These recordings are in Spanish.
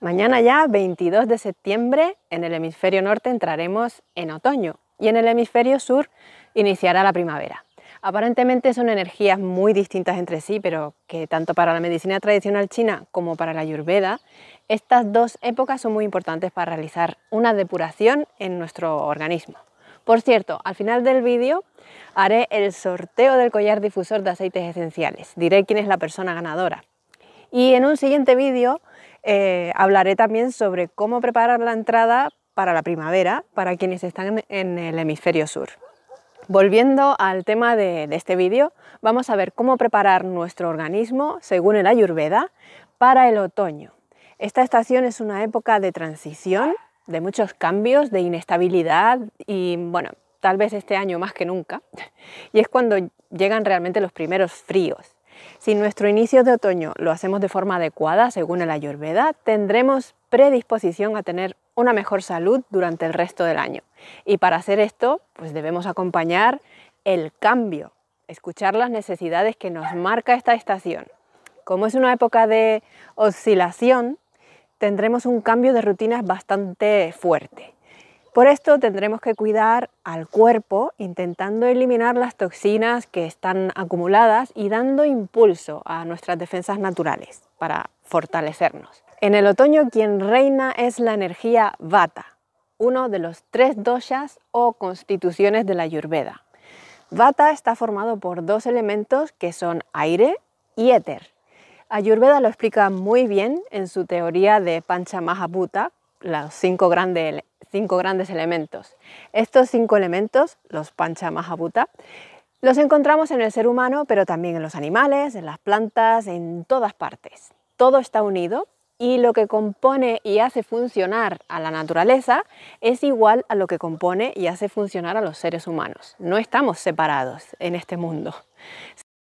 Mañana ya, 22 de septiembre, en el hemisferio norte entraremos en otoño y en el hemisferio sur iniciará la primavera. Aparentemente son energías muy distintas entre sí, pero que tanto para la medicina tradicional china como para la ayurveda, estas dos épocas son muy importantes para realizar una depuración en nuestro organismo. Por cierto, al final del vídeo haré el sorteo del collar difusor de aceites esenciales. Diré quién es la persona ganadora. Y en un siguiente vídeo eh, hablaré también sobre cómo preparar la entrada para la primavera para quienes están en el hemisferio sur. Volviendo al tema de, de este vídeo, vamos a ver cómo preparar nuestro organismo, según el Ayurveda, para el otoño. Esta estación es una época de transición, de muchos cambios, de inestabilidad y, bueno, tal vez este año más que nunca. Y es cuando llegan realmente los primeros fríos. Si nuestro inicio de otoño lo hacemos de forma adecuada, según el Ayurveda, tendremos predisposición a tener una mejor salud durante el resto del año. Y para hacer esto, pues debemos acompañar el cambio, escuchar las necesidades que nos marca esta estación. Como es una época de oscilación, tendremos un cambio de rutinas bastante fuerte. Por esto tendremos que cuidar al cuerpo intentando eliminar las toxinas que están acumuladas y dando impulso a nuestras defensas naturales para fortalecernos. En el otoño quien reina es la energía vata, uno de los tres doshas o constituciones de la Ayurveda. Vata está formado por dos elementos que son aire y éter. Ayurveda lo explica muy bien en su teoría de Pancha las los cinco grandes cinco grandes elementos. Estos cinco elementos, los Panchamahabuta, los encontramos en el ser humano, pero también en los animales, en las plantas, en todas partes. Todo está unido y lo que compone y hace funcionar a la naturaleza es igual a lo que compone y hace funcionar a los seres humanos. No estamos separados en este mundo.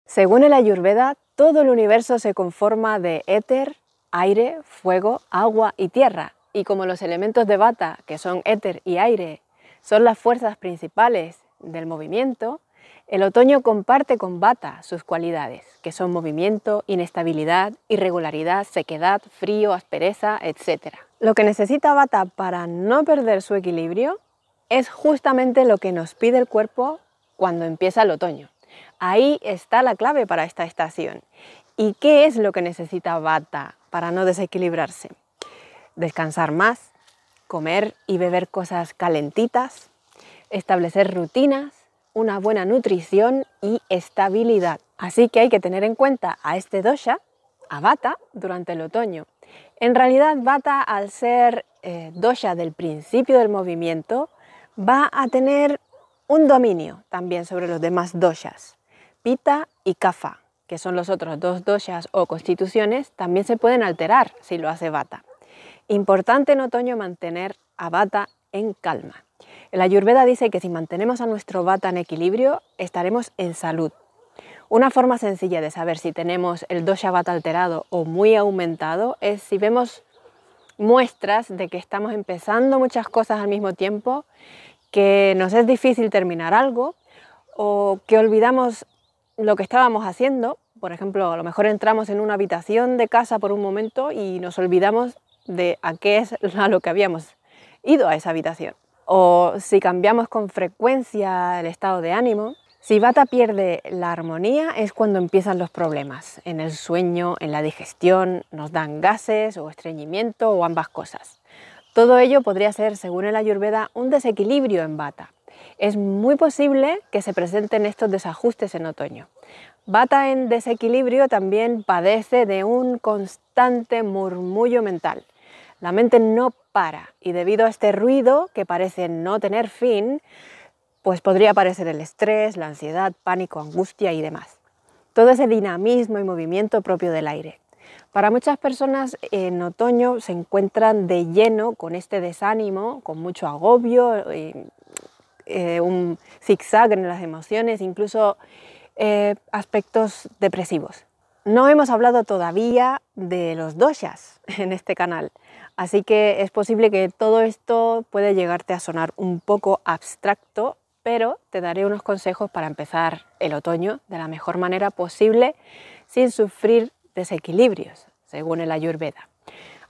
Según el Ayurveda, todo el universo se conforma de éter, aire, fuego, agua y tierra, y como los elementos de bata, que son éter y aire, son las fuerzas principales del movimiento, el otoño comparte con bata sus cualidades, que son movimiento, inestabilidad, irregularidad, sequedad, frío, aspereza, etc. Lo que necesita bata para no perder su equilibrio es justamente lo que nos pide el cuerpo cuando empieza el otoño. Ahí está la clave para esta estación. ¿Y qué es lo que necesita bata para no desequilibrarse? descansar más, comer y beber cosas calentitas, establecer rutinas, una buena nutrición y estabilidad. Así que hay que tener en cuenta a este dosha, a Vata, durante el otoño. En realidad, Vata, al ser eh, dosha del principio del movimiento, va a tener un dominio también sobre los demás doshas, Pita y Kafa, que son los otros dos doshas o constituciones, también se pueden alterar si lo hace Vata. Importante en otoño mantener a bata en calma. la Ayurveda dice que si mantenemos a nuestro bata en equilibrio, estaremos en salud. Una forma sencilla de saber si tenemos el dosha bata alterado o muy aumentado es si vemos muestras de que estamos empezando muchas cosas al mismo tiempo, que nos es difícil terminar algo o que olvidamos lo que estábamos haciendo. Por ejemplo, a lo mejor entramos en una habitación de casa por un momento y nos olvidamos de a qué es lo que habíamos ido a esa habitación. O si cambiamos con frecuencia el estado de ánimo, si Bata pierde la armonía es cuando empiezan los problemas, en el sueño, en la digestión, nos dan gases o estreñimiento o ambas cosas. Todo ello podría ser, según el Ayurveda, un desequilibrio en Bata. Es muy posible que se presenten estos desajustes en otoño. Bata en desequilibrio también padece de un constante murmullo mental. La mente no para y debido a este ruido que parece no tener fin, pues podría aparecer el estrés, la ansiedad, pánico, angustia y demás. Todo ese dinamismo y movimiento propio del aire. Para muchas personas en otoño se encuentran de lleno con este desánimo, con mucho agobio, eh, eh, un zigzag en las emociones, incluso eh, aspectos depresivos. No hemos hablado todavía de los doshas en este canal, así que es posible que todo esto puede llegarte a sonar un poco abstracto, pero te daré unos consejos para empezar el otoño de la mejor manera posible sin sufrir desequilibrios, según el Ayurveda.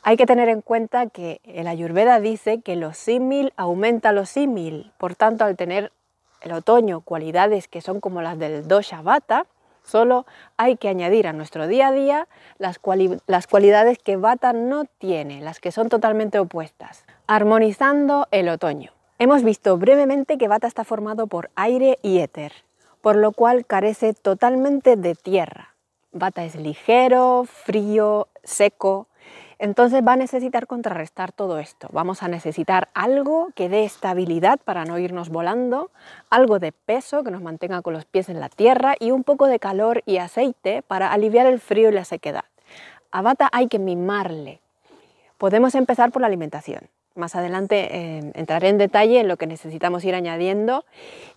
Hay que tener en cuenta que el Ayurveda dice que lo símil aumenta lo símil, por tanto al tener el otoño cualidades que son como las del dosha vata, Solo hay que añadir a nuestro día a día las, cualidades que Bata no tiene, las que son totalmente opuestas. Armonizando el otoño. Hemos visto brevemente que Bata está formado por aire y éter, por lo cual carece totalmente de tierra. Bata es ligero, frío, seco, entonces va a necesitar contrarrestar todo esto. Vamos a necesitar algo que dé estabilidad para no irnos volando, algo de peso que nos mantenga con los pies en la tierra y un poco de calor y aceite para aliviar el frío y la sequedad. A bata hay que mimarle. Podemos empezar por la alimentación. Más adelante em, entraré en detalle en lo que necesitamos ir añadiendo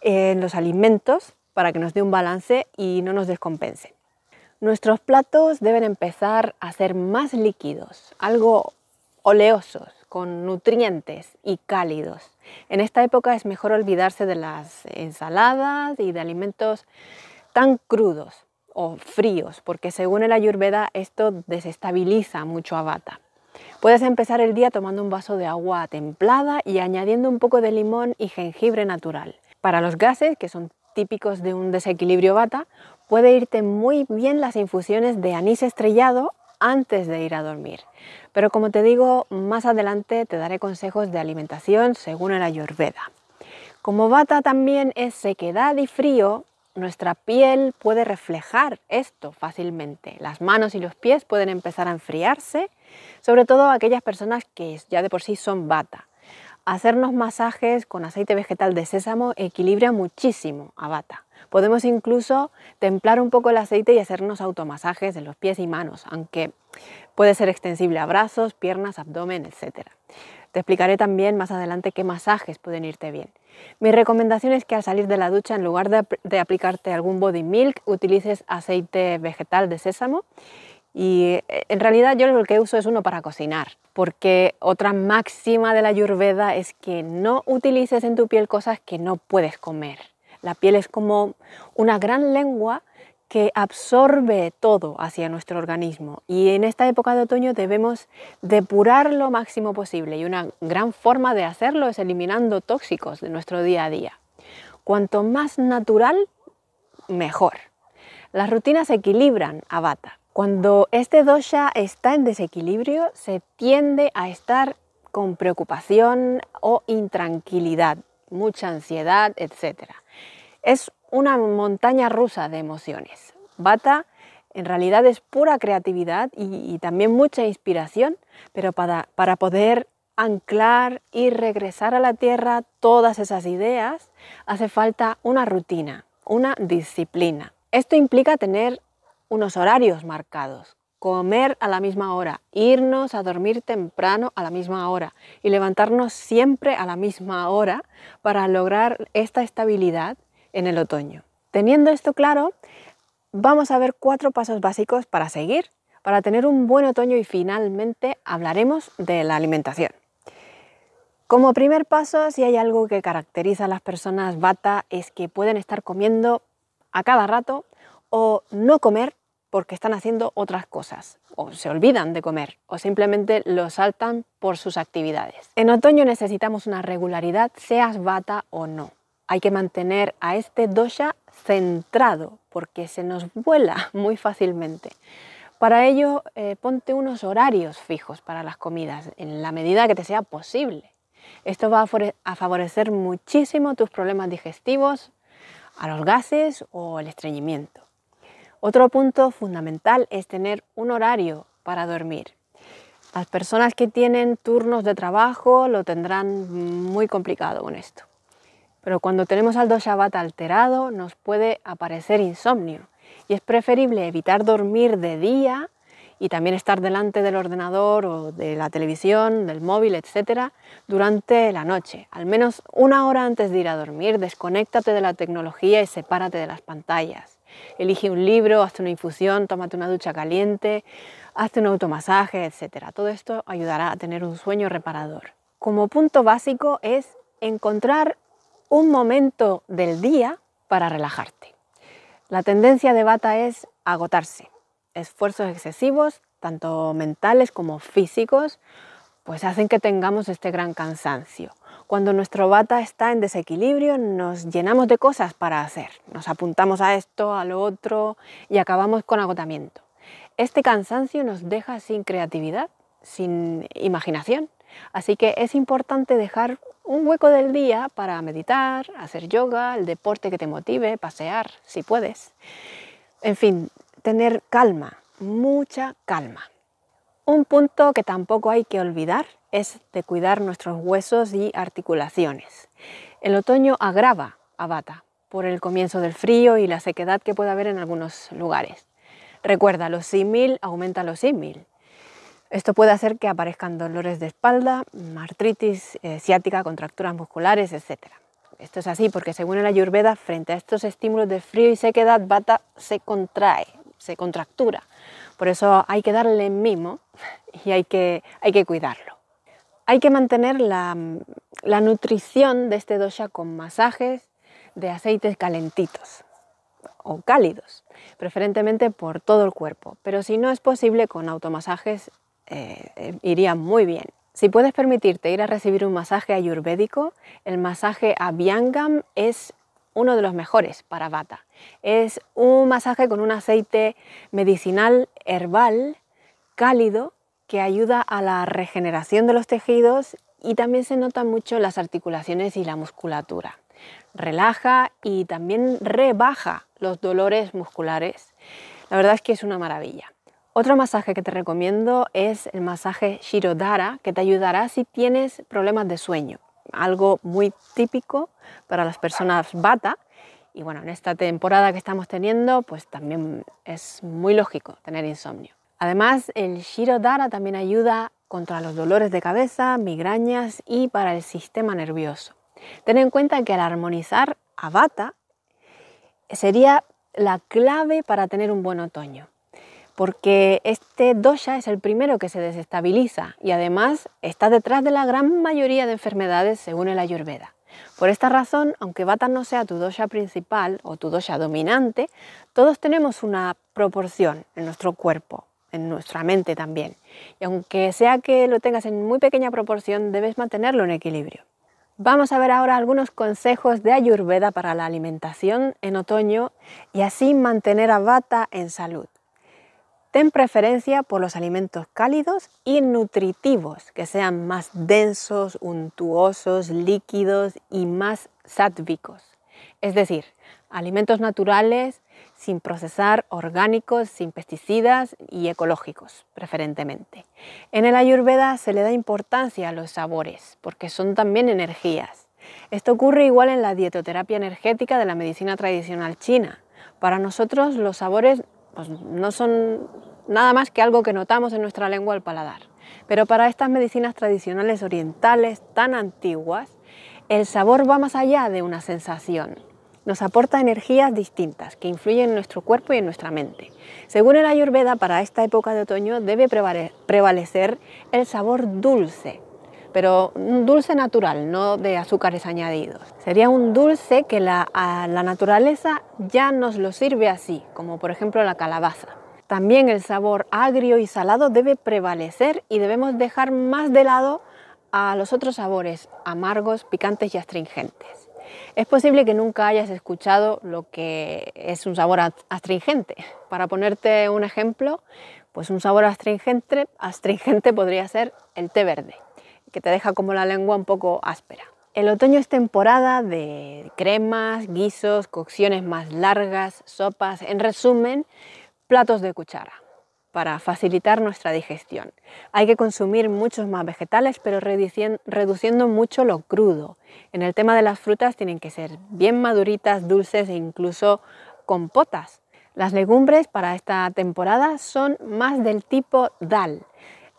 en los alimentos para que nos dé un balance y no nos descompense. Nuestros platos deben empezar a ser más líquidos, algo oleosos, con nutrientes y cálidos. En esta época es mejor olvidarse de las ensaladas y de alimentos tan crudos o fríos, porque según el ayurveda esto desestabiliza mucho a Vata. Puedes empezar el día tomando un vaso de agua templada y añadiendo un poco de limón y jengibre natural. Para los gases, que son típicos de un desequilibrio Vata, Puede irte muy bien las infusiones de anís estrellado antes de ir a dormir. Pero como te digo, más adelante te daré consejos de alimentación según la Ayurveda. Como bata también es sequedad y frío, nuestra piel puede reflejar esto fácilmente. Las manos y los pies pueden empezar a enfriarse, sobre todo aquellas personas que ya de por sí son bata. Hacernos masajes con aceite vegetal de sésamo equilibra muchísimo a bata. Podemos incluso templar un poco el aceite y hacernos automasajes en los pies y manos, aunque puede ser extensible a brazos, piernas, abdomen, etc. Te explicaré también más adelante qué masajes pueden irte bien. Mi recomendación es que al salir de la ducha, en lugar de, aplicarte algún body milk, utilices aceite vegetal de sésamo y eh, en realidad yo lo que uso es uno para cocinar, porque otra máxima de la Ayurveda es que no utilices en tu piel cosas que no puedes comer. La piel es como una gran lengua que absorbe todo hacia nuestro organismo y en esta época de otoño debemos depurar lo máximo posible y una gran forma de hacerlo es eliminando tóxicos de nuestro día a día. Cuanto más natural, mejor. Las rutinas equilibran a bata. Cuando este dosha está en desequilibrio, se tiende a estar con preocupación o intranquilidad mucha ansiedad, etc. Es una montaña rusa de emociones. Bata en realidad es pura creatividad y, y también mucha inspiración, pero para, para poder anclar y regresar a la tierra todas esas ideas, hace falta una rutina, una disciplina. Esto implica tener unos horarios marcados, comer a la misma hora, irnos a dormir temprano a la misma hora y levantarnos siempre a la misma hora para lograr esta estabilidad en el otoño. Teniendo esto claro, vamos a ver cuatro pasos básicos para seguir, para tener un buen otoño y finalmente hablaremos de la alimentación. Como primer paso, si hay algo que caracteriza a las personas bata es que pueden estar comiendo a cada rato o no comer porque están haciendo otras cosas, o se olvidan de comer, o simplemente lo saltan por sus actividades. En otoño necesitamos una regularidad, seas bata o no. Hay que mantener a este dosha centrado, porque se nos vuela muy fácilmente. Para ello, eh, ponte unos horarios fijos para las comidas, en la medida que te sea posible. Esto va a favorecer muchísimo tus problemas digestivos, a los gases o el estreñimiento. Otro punto fundamental es tener un horario para dormir. Las personas que tienen turnos de trabajo lo tendrán muy complicado con esto. Pero cuando tenemos Aldo Shabbat alterado nos puede aparecer insomnio y es preferible evitar dormir de día y también estar delante del ordenador o de la televisión, del móvil, etcétera, durante la noche. Al menos una hora antes de ir a dormir, desconéctate de la tecnología y sepárate de las pantallas elige un libro, hazte una infusión, tómate una ducha caliente, hazte un automasaje, etc. Todo esto ayudará a tener un sueño reparador. Como punto básico es encontrar un momento del día para relajarte. La tendencia de bata es agotarse. Esfuerzos excesivos, tanto mentales como físicos, pues hacen que tengamos este gran cansancio. Cuando nuestro bata está en desequilibrio, nos llenamos de cosas para hacer. Nos apuntamos a esto, a lo otro y acabamos con agotamiento. Este cansancio nos deja sin creatividad, sin imaginación. Así que es importante dejar un hueco del día para meditar, hacer yoga, el deporte que te motive, pasear, si puedes. En fin, tener calma, mucha calma. Un punto que tampoco hay que olvidar es de cuidar nuestros huesos y articulaciones. El otoño agrava a Bata por el comienzo del frío y la sequedad que puede haber en algunos lugares. Recuerda, los símil aumenta los símil. Esto puede hacer que aparezcan dolores de espalda, artritis eh, ciática, contracturas musculares, etc. Esto es así porque según la Ayurveda, frente a estos estímulos de frío y sequedad, Bata se contrae, se contractura por eso hay que darle mimo y hay que, hay que cuidarlo. Hay que mantener la, nutrición de este dosha con masajes de aceites calentitos o cálidos, preferentemente por todo el cuerpo, pero si no es posible con automasajes eh, eh, iría muy bien. Si puedes permitirte ir a recibir un masaje ayurvédico, el masaje biangam es uno de los mejores para bata. Es un masaje con un aceite medicinal herbal cálido que ayuda a la regeneración de los tejidos y también se notan mucho las articulaciones y la musculatura. Relaja y también rebaja los dolores musculares. La verdad es que es una maravilla. Otro masaje que te recomiendo es el masaje Shirodara, que te ayudará si tienes problemas de sueño algo muy típico para las personas bata. Y bueno, en esta temporada que estamos teniendo, pues también es muy lógico tener insomnio. Además, el Shirodara también ayuda contra los dolores de cabeza, migrañas y para el sistema nervioso. Ten en cuenta que al armonizar a bata sería la clave para tener un buen otoño porque este dosha es el primero que se desestabiliza y además está detrás de la gran mayoría de enfermedades según el ayurveda. Por esta razón, aunque Vata no sea tu dosha principal o tu dosha dominante, todos tenemos una proporción en nuestro cuerpo, en nuestra mente también. Y aunque sea que lo tengas en muy pequeña proporción, debes mantenerlo en equilibrio. Vamos a ver ahora algunos consejos de Ayurveda para la alimentación en otoño y así mantener a Vata en salud. Ten preferencia por los alimentos cálidos y nutritivos, que sean más densos, untuosos, líquidos y más sádvicos. Es decir, alimentos naturales, sin procesar, orgánicos, sin pesticidas y ecológicos, preferentemente. En el Ayurveda se le da importancia a los sabores, porque son también energías. Esto ocurre igual en la dietoterapia energética de la medicina tradicional china. Para nosotros los sabores pues, no son nada más que algo que notamos en nuestra lengua al paladar. Pero para estas medicinas tradicionales orientales tan antiguas, el sabor va más allá de una sensación. Nos aporta energías distintas que influyen en nuestro cuerpo y en nuestra mente. Según el Ayurveda, para esta época de otoño debe prevalecer el sabor dulce, pero un dulce natural, no de azúcares añadidos. Sería un dulce que la, la naturaleza ya nos lo sirve así, como por ejemplo la calabaza. También el sabor agrio y salado debe prevalecer y debemos dejar más de lado a los otros sabores amargos, picantes y astringentes. Es posible que nunca hayas escuchado lo que es un sabor astringente. Para ponerte un ejemplo, pues un sabor astringente, astringente podría ser el té verde que te deja como la lengua un poco áspera. El otoño es temporada de cremas, guisos, cocciones más largas, sopas, en resumen, platos de cuchara para facilitar nuestra digestión. Hay que consumir muchos más vegetales, pero reduciendo mucho lo crudo. En el tema de las frutas tienen que ser bien maduritas, dulces e incluso compotas. Las legumbres para esta temporada son más del tipo dal.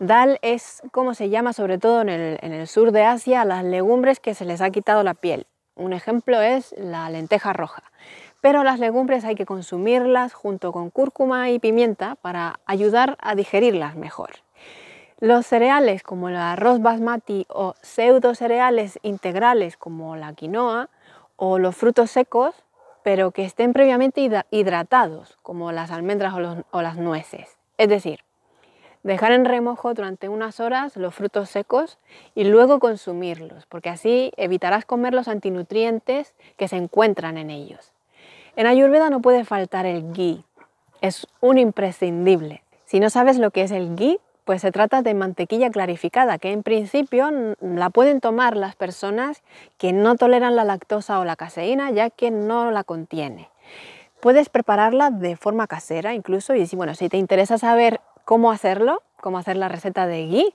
Dal es como se llama sobre todo en el, sur de Asia a las legumbres que se les ha quitado la piel. Un ejemplo es la lenteja roja. Pero las legumbres hay que consumirlas junto con cúrcuma y pimienta para ayudar a digerirlas mejor. Los cereales como el arroz basmati o pseudo cereales integrales como la quinoa o los frutos secos, pero que estén previamente hidratados como las almendras o las nueces. Es decir, Dejar en remojo durante unas horas los frutos secos y luego consumirlos, porque así evitarás comer los antinutrientes que se encuentran en ellos. En Ayurveda no puede faltar el ghee, es un imprescindible. Si no sabes lo que es el ghee, pues se trata de mantequilla clarificada, que en principio la pueden tomar las personas que no toleran la lactosa o la caseína, ya que no la contiene. Puedes prepararla de forma casera incluso y si, bueno, si te interesa saber ¿Cómo hacerlo? ¿Cómo hacer la receta de ghee?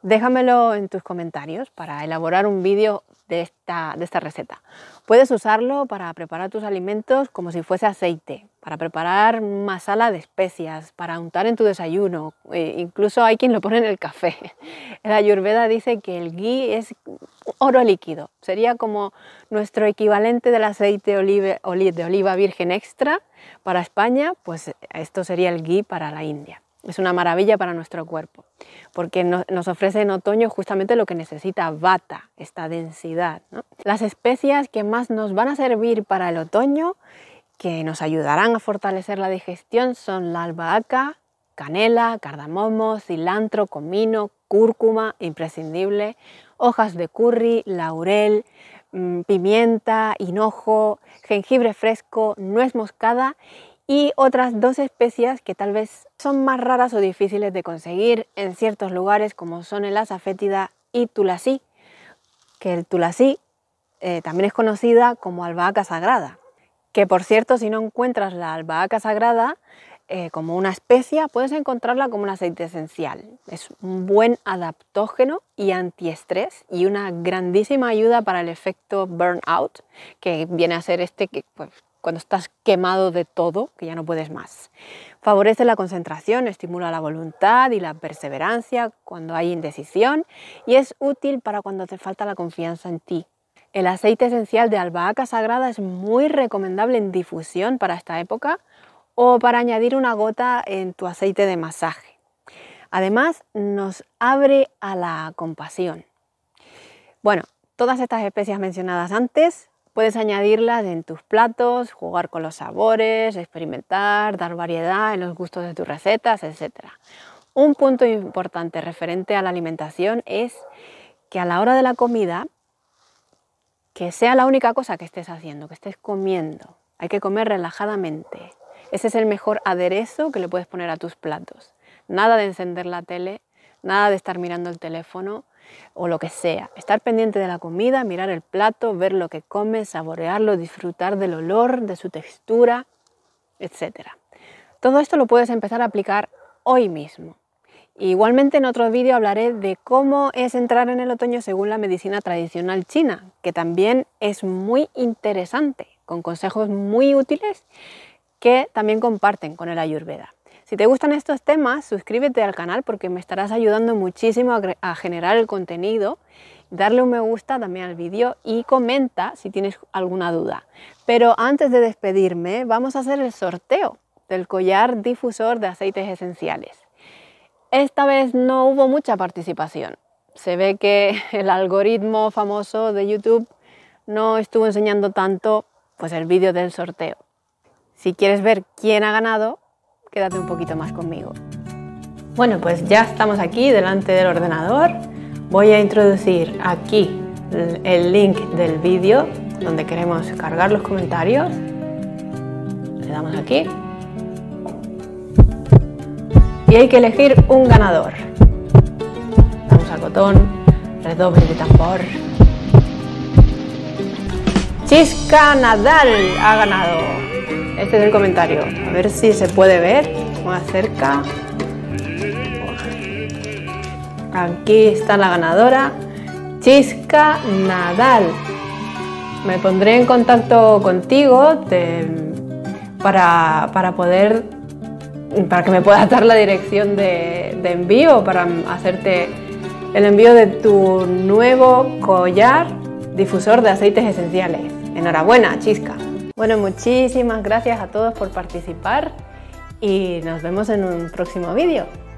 Déjamelo en tus comentarios para elaborar un vídeo de esta, de esta receta. Puedes usarlo para preparar tus alimentos como si fuese aceite, para preparar masala de especias, para untar en tu desayuno, eh, incluso hay quien lo pone en el café. La Ayurveda dice que el ghee es oro líquido, sería como nuestro equivalente del aceite de oliva virgen extra para España, pues esto sería el ghee para la India. Es una maravilla para nuestro cuerpo, porque nos ofrece en otoño justamente lo que necesita bata, esta densidad. Las especias que más nos van a servir para el otoño, que nos ayudarán a fortalecer la digestión, son la albahaca, canela, cardamomo, cilantro, comino, cúrcuma, imprescindible, hojas de curry, laurel, mm, pimienta, hinojo, jengibre fresco, nuez moscada y otras dos especias que tal vez son más raras o difíciles de conseguir en ciertos lugares como son el fétida y tulasi. que el tulasi eh, también es conocida como albahaca sagrada, que por cierto si no encuentras la albahaca sagrada eh, como una especia puedes encontrarla como un aceite esencial. Es un buen adaptógeno y antiestrés y una grandísima ayuda para el efecto burnout, que viene a ser este que pues, cuando estás quemado de todo, que ya no puedes más. Favorece la concentración, estimula la voluntad y la perseverancia cuando hay indecisión y es útil para cuando te falta la confianza en ti. El aceite esencial de albahaca sagrada es muy recomendable en difusión para esta época o para añadir una gota en tu aceite de masaje. Además, nos abre a la compasión. Bueno, todas estas especias mencionadas antes Puedes añadirlas en tus platos, jugar con los sabores, experimentar, dar variedad en los gustos de tus recetas, etc. Un punto importante referente a la alimentación es que a la hora de la comida, que sea la única cosa que estés haciendo, que estés comiendo. Hay que comer relajadamente. Ese es el mejor aderezo que le puedes poner a tus platos. Nada de encender la tele, nada de estar mirando el teléfono, o lo que sea. Estar pendiente de la comida, mirar el plato, ver lo que comes, saborearlo, disfrutar del olor, de su textura, etc. Todo esto lo puedes empezar a aplicar hoy mismo. Igualmente en otro vídeo hablaré de cómo es entrar en el otoño según la medicina tradicional china, que también es muy interesante, con consejos muy útiles que también comparten con el ayurveda. Si te gustan estos temas, suscríbete al canal porque me estarás ayudando muchísimo a, generar el contenido. Darle un me gusta también al vídeo y comenta si tienes alguna duda. Pero antes de despedirme, vamos a hacer el sorteo del collar difusor de aceites esenciales. Esta vez no hubo mucha participación. Se ve que el algoritmo famoso de YouTube no estuvo enseñando tanto pues el vídeo del sorteo. Si quieres ver quién ha ganado, quédate un poquito más conmigo. Bueno, pues ya estamos aquí delante del ordenador. Voy a introducir aquí el link del vídeo donde queremos cargar los comentarios. Le damos aquí. Y hay que elegir un ganador. Damos al botón, redoble de tambor. Chisca Nadal ha ganado. Este es el comentario. A ver si se puede ver más cerca. Aquí está la ganadora, Chisca Nadal. Me pondré en contacto contigo para, poder, para que me puedas dar la dirección de envío, para hacerte el envío de tu nuevo collar difusor de aceites esenciales. Enhorabuena, Chisca. Bueno, muchísimas gracias a todos por participar y nos vemos en un próximo vídeo.